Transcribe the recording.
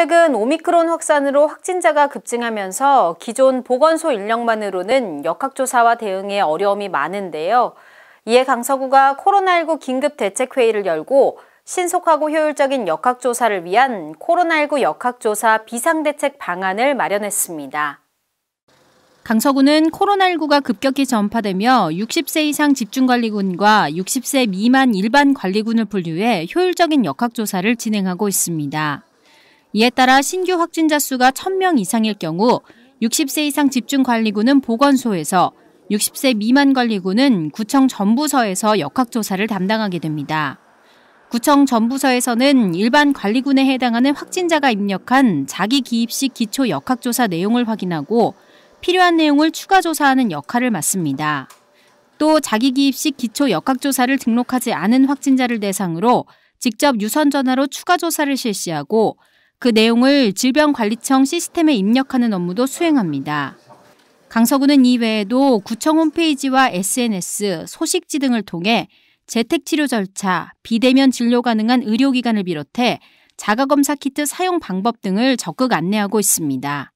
최근 오미크론 확산으로 확진자가 급증하면서 기존 보건소 인력만으로는 역학조사와 대응에 어려움이 많은데요. 이에 강서구가 코로나19 긴급 대책회의를 열고 신속하고 효율적인 역학조사를 위한 코로나19 역학조사 비상대책 방안을 마련했습니다. 강서구는 코로나19가 급격히 전파되며 60세 이상 집중관리군과 60세 미만 일반 관리군을 분류해 효율적인 역학조사를 진행하고 있습니다. 이에 따라 신규 확진자 수가 1000명 이상일 경우 60세 이상 집중관리구는 보건소에서 60세 미만 관리구는 구청 전부서에서 역학조사를 담당하게 됩니다. 구청 전부서에서는 일반 관리군에 해당하는 확진자가 입력한 자기 기입식 기초 역학조사 내용을 확인하고 필요한 내용을 추가 조사하는 역할을 맡습니다. 또 자기 기입식 기초 역학조사를 등록하지 않은 확진자를 대상으로 직접 유선 전화로 추가 조사를 실시하고 그 내용을 질병관리청 시스템에 입력하는 업무도 수행합니다. 강서구는 이외에도 구청 홈페이지와 SNS, 소식지 등을 통해 재택치료 절차, 비대면 진료 가능한 의료기관을 비롯해 자가검사 키트 사용 방법 등을 적극 안내하고 있습니다.